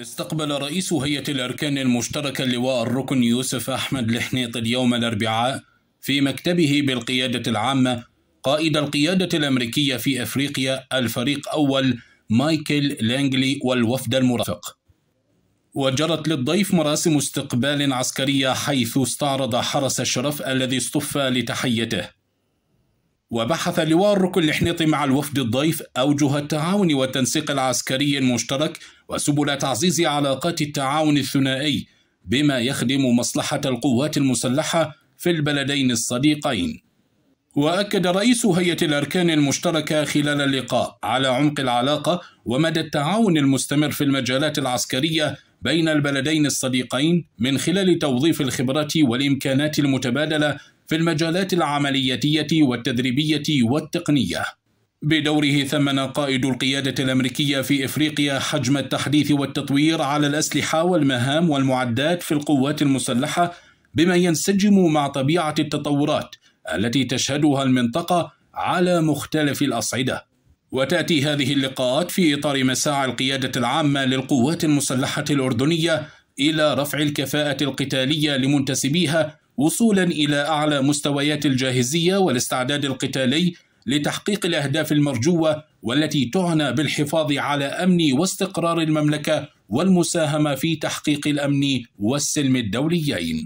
استقبل رئيس هيئة الأركان المشتركة اللواء الركن يوسف أحمد لحنيط اليوم الأربعاء في مكتبه بالقيادة العامة قائد القيادة الأمريكية في أفريقيا الفريق أول مايكل لانجلي والوفد المرافق وجرت للضيف مراسم استقبال عسكرية حيث استعرض حرس الشرف الذي اصطف لتحيته وبحث لواء الركن الاحنيطي مع الوفد الضيف أوجه التعاون والتنسيق العسكري المشترك وسبل تعزيز علاقات التعاون الثنائي بما يخدم مصلحة القوات المسلحة في البلدين الصديقين. وأكد رئيس هيئة الأركان المشتركة خلال اللقاء على عمق العلاقة ومدى التعاون المستمر في المجالات العسكرية بين البلدين الصديقين من خلال توظيف الخبرات والإمكانات المتبادلة في المجالات العملياتية والتدريبية والتقنية بدوره ثمن قائد القيادة الأمريكية في إفريقيا حجم التحديث والتطوير على الأسلحة والمهام والمعدات في القوات المسلحة بما ينسجم مع طبيعة التطورات التي تشهدها المنطقة على مختلف الأصعدة وتأتي هذه اللقاءات في إطار مساعي القيادة العامة للقوات المسلحة الأردنية إلى رفع الكفاءة القتالية لمنتسبيها وصولا إلى أعلى مستويات الجاهزية والاستعداد القتالي لتحقيق الأهداف المرجوة والتي تعنى بالحفاظ على أمن واستقرار المملكة والمساهمة في تحقيق الأمن والسلم الدوليين